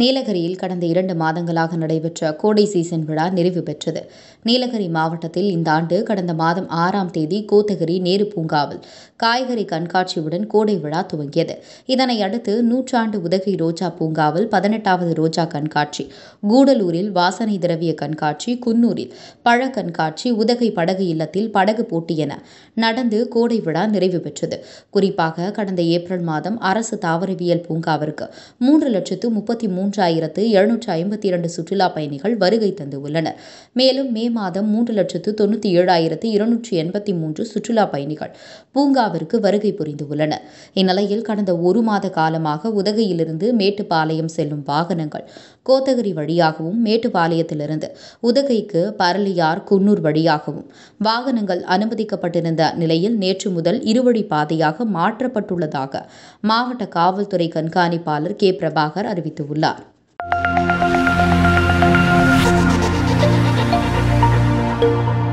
நீலகிரியில் கடந்த இரண்டு மாதங்களாக நடைபெற்ற கோடை சீசன் விழா நிறைவு பெற்றது நீலகிரி மாவட்டத்தில் இந்த ஆண்டு கடந்த மாதம் ஆறாம் தேதி கோத்தகிரி நேரு பூங்காவில் காய்கறி கண்காட்சியுடன் கோடை விழா துவங்கியது இதனை அடுத்து நூற்றாண்டு உதகை ரோஜா பூங்காவில் பதினெட்டாவது ரோஜா கண்காட்சி கூடலூரில் வாசனை திரவிய கண்காட்சி குன்னூரில் பழ கண்காட்சி உதகை படகு இல்லத்தில் படகு போட்டி என நடந்து கோடை விழா நிறைவு பெற்றது குறிப்பாக கடந்த ஏப்ரல் மாதம் அரசு தாவரவியல் பூங்காவிற்கு மூன்று லட்சத்து முப்பத்தி மூணு மூன்றாயிரத்து எழுநூற்று ஐம்பத்தி இரண்டு சுற்றுலா பயணிகள் வருகை தந்துள்ளனர் மேலும் மே மாதம் மூன்று லட்சத்து தொண்ணூற்றி ஏழாயிரத்து இருநூற்று எண்பத்தி மூன்று சுற்றுலா பயணிகள் பூங்காவிற்கு வருகை புரிந்துள்ளனர் இந்நிலையில் கடந்த ஒரு மாத காலமாக உதகையிலிருந்து மேட்டுப்பாளையம் செல்லும் வாகனங்கள் கோத்தகிரி வழியாகவும் மேட்டுப்பாளையத்திலிருந்து உதகைக்கு பரலியார் குன்னூர் வழியாகவும் வாகனங்கள் அனுமதிக்கப்பட்டிருந்த நிலையில் நேற்று முதல் இருவழி பாதையாக மாற்றப்பட்டுள்ளதாக மாவட்ட காவல்துறை கண்காணிப்பாளர் கே பிரபாகர் அறிவித்துள்ளார் Thank you.